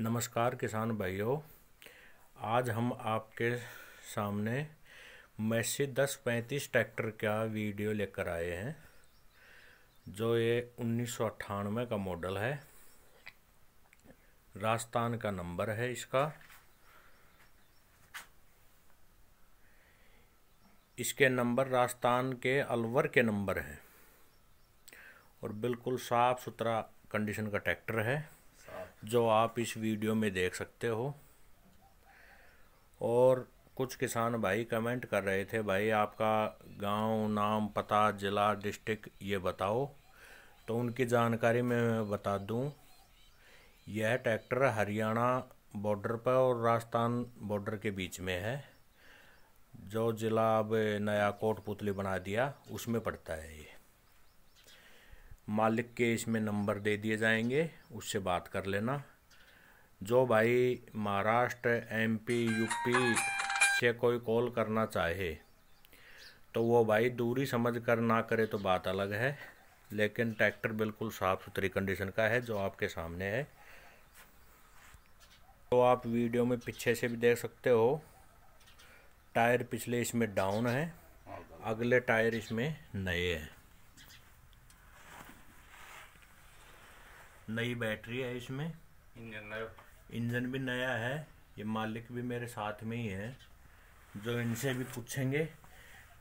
नमस्कार किसान भाइयों आज हम आपके सामने मैसी दस पैंतीस ट्रैक्टर का वीडियो लेकर आए हैं जो ये उन्नीस सौ अट्ठानवे का मॉडल है राजस्थान का नंबर है इसका इसके नंबर राजस्थान के अलवर के नंबर हैं और बिल्कुल साफ़ सुथरा कंडीशन का ट्रैक्टर है जो आप इस वीडियो में देख सकते हो और कुछ किसान भाई कमेंट कर रहे थे भाई आपका गांव नाम पता ज़िला डिस्ट्रिक्ट ये बताओ तो उनकी जानकारी में मैं बता दूं यह ट्रैक्टर हरियाणा बॉर्डर पर और राजस्थान बॉर्डर के बीच में है जो ज़िला अब नया कोट पुतली बना दिया उसमें पड़ता है ये मालिक के इसमें नंबर दे दिए जाएंगे उससे बात कर लेना जो भाई महाराष्ट्र एमपी यूपी से कोई कॉल करना चाहे तो वो भाई दूरी समझ कर ना करे तो बात अलग है लेकिन ट्रैक्टर बिल्कुल साफ़ सुथरी कंडीशन का है जो आपके सामने है तो आप वीडियो में पीछे से भी देख सकते हो टायर पिछले इसमें डाउन है अगले टायर इसमें नए हैं नई बैटरी है इसमें इंजन नया इंजन भी नया है ये मालिक भी मेरे साथ में ही है जो इनसे भी पूछेंगे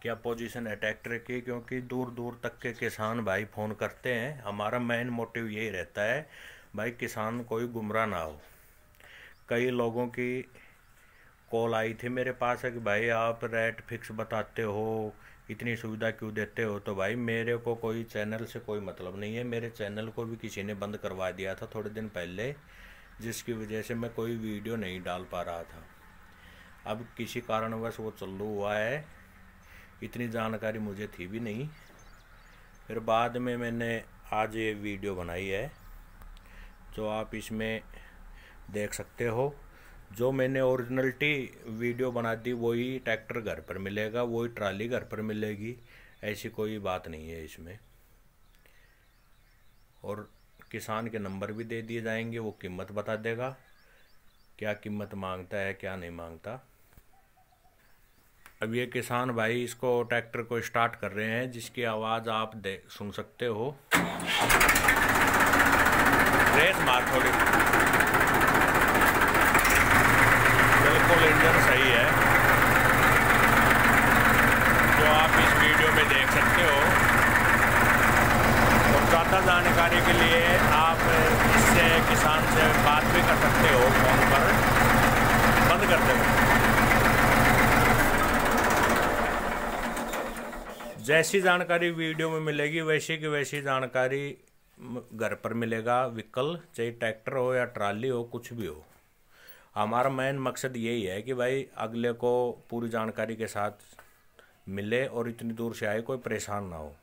क्या पोजीशन है ट्रैक्टर की क्योंकि दूर दूर तक के किसान भाई फ़ोन करते हैं हमारा मेन मोटिव यही रहता है भाई किसान कोई गुमराह ना हो कई लोगों की कॉल आई थी मेरे पास है कि भाई आप रेट फिक्स बताते हो इतनी सुविधा क्यों देते हो तो भाई मेरे को कोई चैनल से कोई मतलब नहीं है मेरे चैनल को भी किसी ने बंद करवा दिया था थोड़े दिन पहले जिसकी वजह से मैं कोई वीडियो नहीं डाल पा रहा था अब किसी कारणवश वो चल्लू हुआ है इतनी जानकारी मुझे थी भी नहीं फिर बाद में मैंने आज ये वीडियो बनाई है जो आप इसमें देख सकते हो जो मैंने ओरिजिनलिटी वीडियो बना दी वही ट्रैक्टर घर पर मिलेगा वही ट्राली घर पर मिलेगी ऐसी कोई बात नहीं है इसमें और किसान के नंबर भी दे दिए जाएंगे वो कीमत बता देगा क्या कीमत मांगता है क्या नहीं मांगता अब ये किसान भाई इसको ट्रैक्टर को स्टार्ट कर रहे हैं जिसकी आवाज़ आप दे सुन सकते हो रेस मार थोड़ी लिए आप इससे किसान से बात भी कर सकते हो फोन पर बंद कर दे जैसी जानकारी वीडियो में मिलेगी वैसी की वैसी जानकारी घर पर मिलेगा विकल चाहे ट्रैक्टर हो या ट्राली हो कुछ भी हो हमारा मेन मकसद यही है कि भाई अगले को पूरी जानकारी के साथ मिले और इतनी दूर से आए कोई परेशान ना हो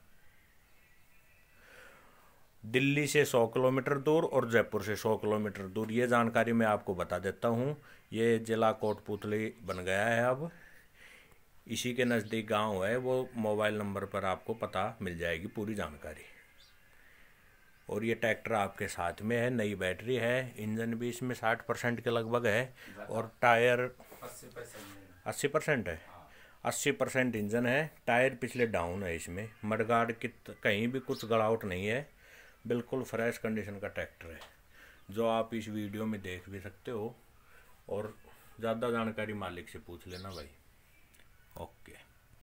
दिल्ली से 100 किलोमीटर दूर और जयपुर से 100 किलोमीटर दूर ये जानकारी मैं आपको बता देता हूँ ये जिला कोटपुतली बन गया है अब इसी के नज़दीक गांव है वो मोबाइल नंबर पर आपको पता मिल जाएगी पूरी जानकारी और ये ट्रैक्टर आपके साथ में है नई बैटरी है इंजन भी इसमें साठ परसेंट के लगभग है और टायर अस्सी परसेंट है अस्सी परसेंट इंजन है टायर पिछले डाउन है इसमें मडगार्ड कित कहीं भी कुछ गड़ावट नहीं है बिल्कुल फ्रेश कंडीशन का ट्रैक्टर है जो आप इस वीडियो में देख भी सकते हो और ज़्यादा जानकारी मालिक से पूछ लेना भाई ओके